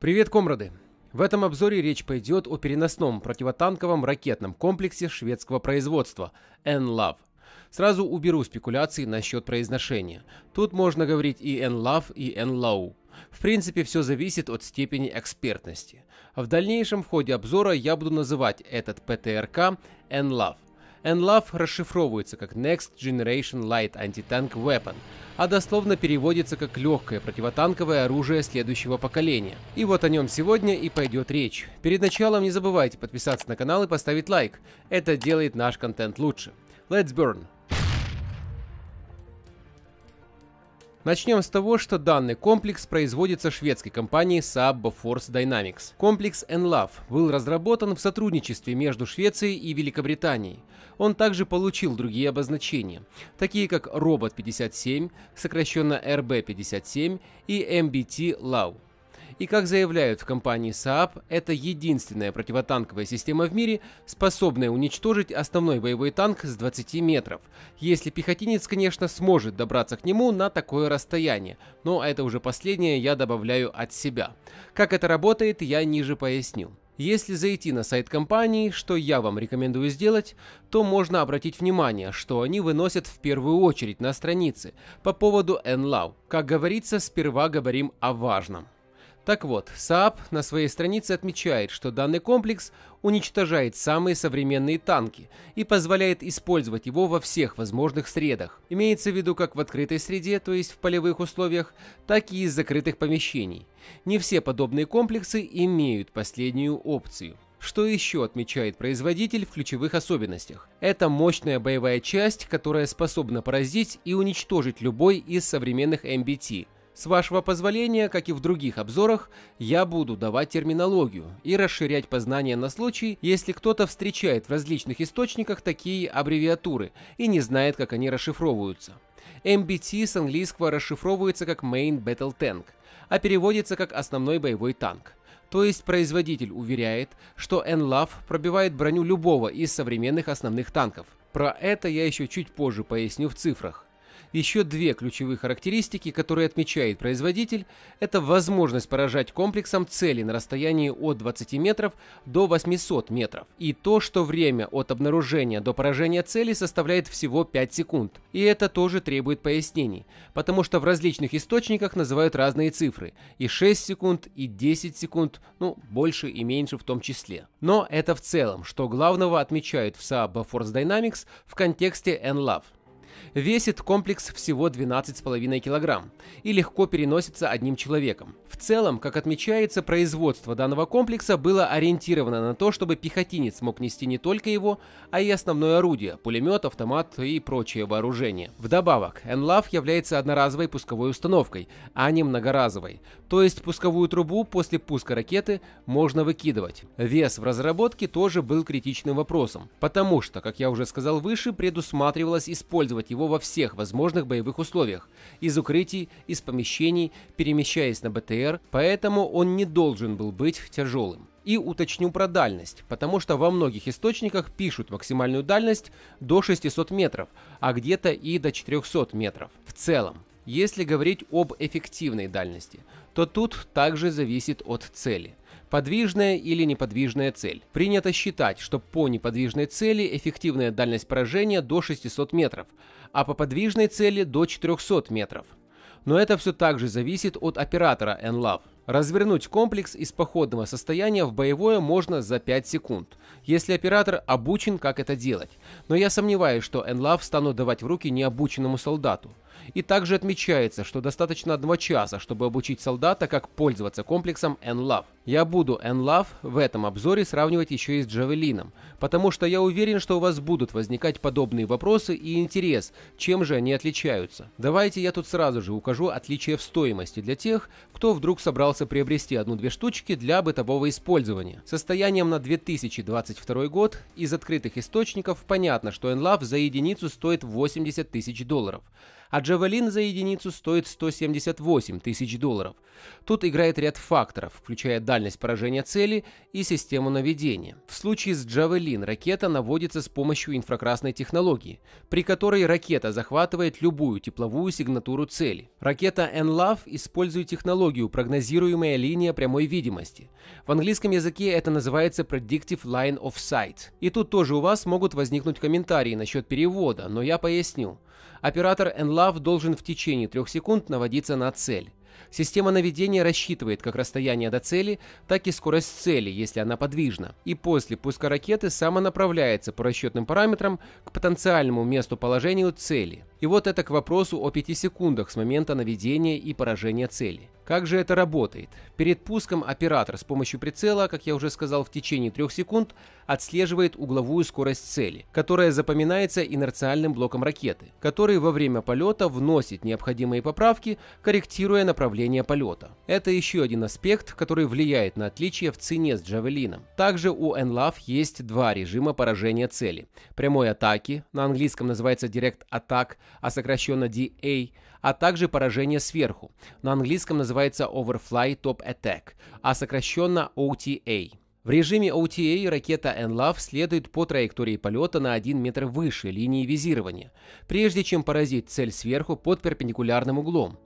Привет, комрады! В этом обзоре речь пойдет о переносном противотанковом ракетном комплексе шведского производства NLAV. Сразу уберу спекуляции насчет произношения. Тут можно говорить и NLAV, и NLAU. В принципе, все зависит от степени экспертности. А в дальнейшем в ходе обзора я буду называть этот ПТРК NLAV – NLAV расшифровывается как Next Generation Light Anti-Tank Weapon, а дословно переводится как легкое противотанковое оружие следующего поколения. И вот о нем сегодня и пойдет речь. Перед началом не забывайте подписаться на канал и поставить лайк. Это делает наш контент лучше. Let's burn! Начнем с того, что данный комплекс производится шведской компанией Saab Force Dynamics. Комплекс NLAV был разработан в сотрудничестве между Швецией и Великобританией. Он также получил другие обозначения, такие как Robot 57, сокращенно RB57 и MBT LAW. И как заявляют в компании Saab, это единственная противотанковая система в мире, способная уничтожить основной боевой танк с 20 метров. Если пехотинец, конечно, сможет добраться к нему на такое расстояние, но это уже последнее я добавляю от себя. Как это работает, я ниже поясню. Если зайти на сайт компании, что я вам рекомендую сделать, то можно обратить внимание, что они выносят в первую очередь на странице по поводу NLAW. Как говорится, сперва говорим о важном. Так вот, Saab на своей странице отмечает, что данный комплекс уничтожает самые современные танки и позволяет использовать его во всех возможных средах. Имеется в виду как в открытой среде, то есть в полевых условиях, так и из закрытых помещений. Не все подобные комплексы имеют последнюю опцию. Что еще отмечает производитель в ключевых особенностях? Это мощная боевая часть, которая способна поразить и уничтожить любой из современных MBT – с вашего позволения, как и в других обзорах, я буду давать терминологию и расширять познание на случай, если кто-то встречает в различных источниках такие аббревиатуры и не знает, как они расшифровываются. MBT с английского расшифровывается как Main Battle Tank, а переводится как «основной боевой танк». То есть производитель уверяет, что NLAV пробивает броню любого из современных основных танков. Про это я еще чуть позже поясню в цифрах. Еще две ключевые характеристики, которые отмечает производитель, это возможность поражать комплексом цели на расстоянии от 20 метров до 800 метров, и то, что время от обнаружения до поражения цели составляет всего 5 секунд. И это тоже требует пояснений, потому что в различных источниках называют разные цифры, и 6 секунд, и 10 секунд, ну, больше и меньше в том числе. Но это в целом, что главного отмечают в Saab Force Dynamics в контексте NLAV. Весит комплекс всего 12,5 кг и легко переносится одним человеком. В целом, как отмечается, производство данного комплекса было ориентировано на то, чтобы пехотинец мог нести не только его, а и основное орудие – пулемет, автомат и прочее вооружение. Вдобавок, NLAV является одноразовой пусковой установкой, а не многоразовой, то есть пусковую трубу после пуска ракеты можно выкидывать. Вес в разработке тоже был критичным вопросом, потому что, как я уже сказал выше, предусматривалось использовать использовать его во всех возможных боевых условиях – из укрытий, из помещений, перемещаясь на БТР, поэтому он не должен был быть тяжелым. И уточню про дальность, потому что во многих источниках пишут максимальную дальность до 600 метров, а где-то и до 400 метров в целом. Если говорить об эффективной дальности, то тут также зависит от цели. Подвижная или неподвижная цель. Принято считать, что по неподвижной цели эффективная дальность поражения до 600 метров, а по подвижной цели до 400 метров. Но это все также зависит от оператора NLAV. Развернуть комплекс из походного состояния в боевое можно за 5 секунд, если оператор обучен, как это делать. Но я сомневаюсь, что Энлав стану давать в руки необученному солдату. И также отмечается, что достаточно одного часа, чтобы обучить солдата, как пользоваться комплексом Enlove. Я буду Enlove в этом обзоре сравнивать еще и с Джавелином, потому что я уверен, что у вас будут возникать подобные вопросы и интерес, чем же они отличаются. Давайте я тут сразу же укажу отличие в стоимости для тех, кто вдруг собрал старался приобрести одну-две штучки для бытового использования. Состоянием на 2022 год из открытых источников понятно, что Enlove за единицу стоит 80 тысяч долларов а Джавелин за единицу стоит 178 тысяч долларов. Тут играет ряд факторов, включая дальность поражения цели и систему наведения. В случае с Джавелин ракета наводится с помощью инфракрасной технологии, при которой ракета захватывает любую тепловую сигнатуру цели. Ракета NLAV использует технологию прогнозируемая линия прямой видимости. В английском языке это называется Predictive Line of Sight. И тут тоже у вас могут возникнуть комментарии насчет перевода, но я поясню. Оператор NLAV должен в течение трех секунд наводиться на цель. Система наведения рассчитывает как расстояние до цели, так и скорость цели, если она подвижна. И после пуска ракеты самонаправляется по расчетным параметрам к потенциальному месту положению цели. И вот это к вопросу о 5 секундах с момента наведения и поражения цели. Как же это работает? Перед пуском оператор с помощью прицела, как я уже сказал, в течение трех секунд отслеживает угловую скорость цели, которая запоминается инерциальным блоком ракеты, который во время полета вносит необходимые поправки, корректируя направление полета. Это еще один аспект, который влияет на отличие в цене с Джавелином. Также у NLAV есть два режима поражения цели. Прямой атаки, на английском называется Direct Attack, а сокращенно DA, а также поражение сверху, на английском называется называется Overfly Top Attack, а сокращенно OTA. В режиме OTA ракета NLAV следует по траектории полета на 1 метр выше линии визирования, прежде чем поразить цель сверху под перпендикулярным углом.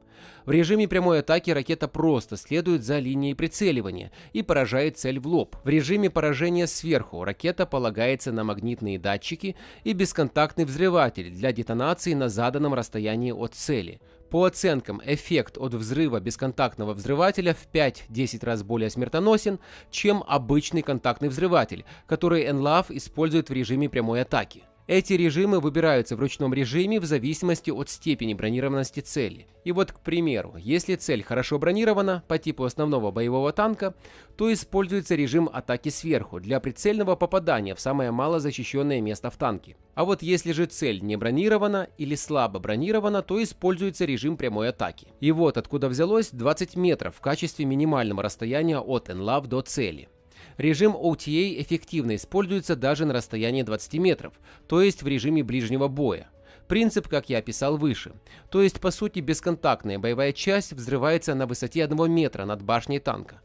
В режиме прямой атаки ракета просто следует за линией прицеливания и поражает цель в лоб. В режиме поражения сверху ракета полагается на магнитные датчики и бесконтактный взрыватель для детонации на заданном расстоянии от цели. По оценкам, эффект от взрыва бесконтактного взрывателя в 5-10 раз более смертоносен, чем обычный контактный взрыватель, который НЛАВ использует в режиме прямой атаки. Эти режимы выбираются в ручном режиме в зависимости от степени бронированности цели. И вот, к примеру, если цель хорошо бронирована по типу основного боевого танка, то используется режим атаки сверху для прицельного попадания в самое мало защищенное место в танке. А вот если же цель не бронирована или слабо бронирована, то используется режим прямой атаки. И вот откуда взялось 20 метров в качестве минимального расстояния от энлав до цели. Режим OTA эффективно используется даже на расстоянии 20 метров, то есть в режиме ближнего боя. Принцип, как я описал выше. То есть, по сути, бесконтактная боевая часть взрывается на высоте 1 метра над башней танка.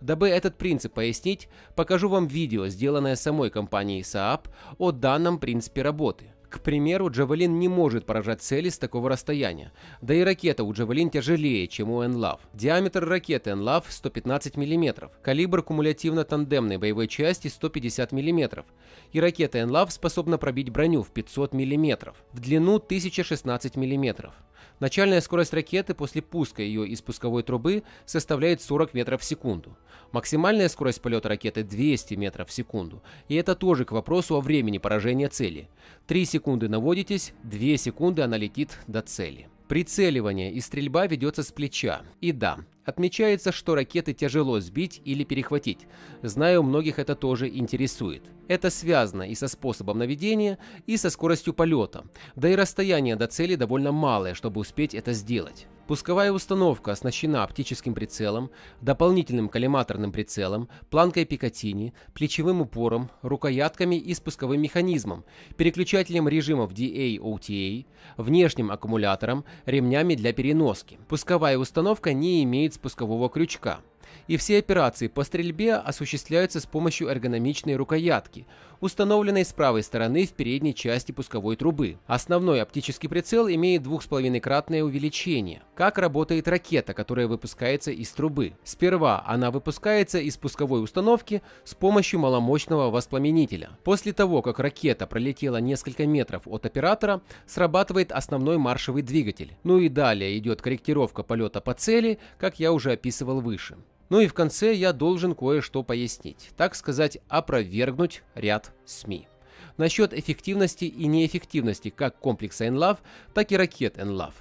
Дабы этот принцип пояснить, покажу вам видео, сделанное самой компанией Saab о данном принципе работы. К примеру, Джавелин не может поражать цели с такого расстояния. Да и ракета у Джавелин тяжелее, чем у Энлав. Диаметр ракеты Энлав 115 мм, калибр кумулятивно-тандемной боевой части 150 мм, и ракета Энлав способна пробить броню в 500 мм, в длину 1016 мм. Начальная скорость ракеты после пуска ее из пусковой трубы составляет 40 метров в секунду. Максимальная скорость полета ракеты 200 метров в секунду. И это тоже к вопросу о времени поражения цели. 3 секунды наводитесь, 2 секунды она летит до цели. Прицеливание и стрельба ведется с плеча. И да, Отмечается, что ракеты тяжело сбить или перехватить. Знаю, многих это тоже интересует. Это связано и со способом наведения, и со скоростью полета. Да и расстояние до цели довольно малое, чтобы успеть это сделать. Пусковая установка оснащена оптическим прицелом, дополнительным коллиматорным прицелом, планкой Пикатини, плечевым упором, рукоятками и спусковым механизмом, переключателем режимов DA-OTA, внешним аккумулятором, ремнями для переноски. Пусковая установка не имеет владелец пускового крючка. И все операции по стрельбе осуществляются с помощью эргономичной рукоятки, установленной с правой стороны в передней части пусковой трубы. Основной оптический прицел имеет 2,5-кратное увеличение. Как работает ракета, которая выпускается из трубы? Сперва она выпускается из пусковой установки с помощью маломощного воспламенителя. После того, как ракета пролетела несколько метров от оператора, срабатывает основной маршевый двигатель. Ну и далее идет корректировка полета по цели, как я уже описывал выше. Ну и в конце я должен кое-что пояснить, так сказать, опровергнуть ряд СМИ. Насчет эффективности и неэффективности как комплекса NLAV, так и ракет NLAV.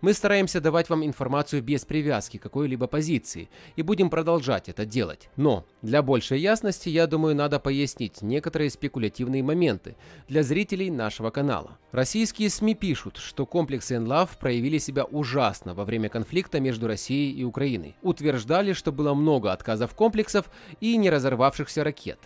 Мы стараемся давать вам информацию без привязки к какой-либо позиции и будем продолжать это делать. Но для большей ясности, я думаю, надо пояснить некоторые спекулятивные моменты для зрителей нашего канала. Российские СМИ пишут, что комплексы Enlove проявили себя ужасно во время конфликта между Россией и Украиной. Утверждали, что было много отказов комплексов и не разорвавшихся ракет.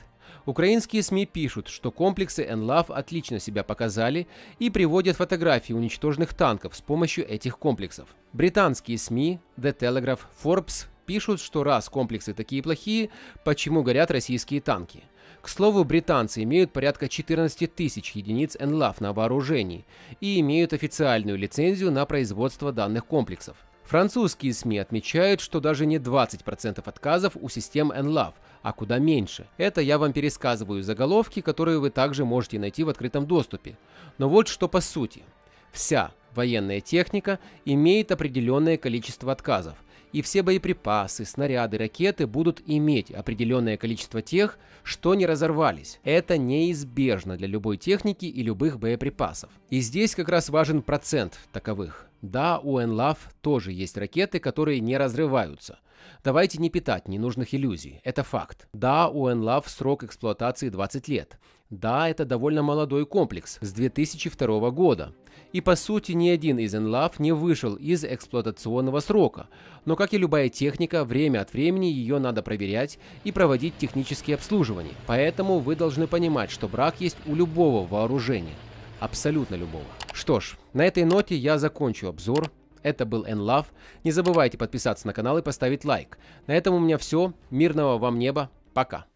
Украинские СМИ пишут, что комплексы «Энлав» отлично себя показали и приводят фотографии уничтоженных танков с помощью этих комплексов. Британские СМИ The Telegraph, Forbes пишут, что раз комплексы такие плохие, почему горят российские танки. К слову, британцы имеют порядка 14 тысяч единиц «Энлав» на вооружении и имеют официальную лицензию на производство данных комплексов. Французские СМИ отмечают, что даже не 20% отказов у систем NLAV, а куда меньше. Это я вам пересказываю заголовки, которые вы также можете найти в открытом доступе. Но вот что по сути. Вся военная техника имеет определенное количество отказов – и все боеприпасы, снаряды, ракеты будут иметь определенное количество тех, что не разорвались. Это неизбежно для любой техники и любых боеприпасов. И здесь как раз важен процент таковых. Да, у НЛАВ тоже есть ракеты, которые не разрываются. Давайте не питать ненужных иллюзий, это факт. Да, у НЛАВ срок эксплуатации 20 лет. Да, это довольно молодой комплекс, с 2002 года. И по сути ни один из Enlove не вышел из эксплуатационного срока, но как и любая техника, время от времени ее надо проверять и проводить технические обслуживания, поэтому вы должны понимать, что брак есть у любого вооружения, абсолютно любого. Что ж, на этой ноте я закончу обзор, это был Enlove, не забывайте подписаться на канал и поставить лайк. На этом у меня все, мирного вам неба, пока.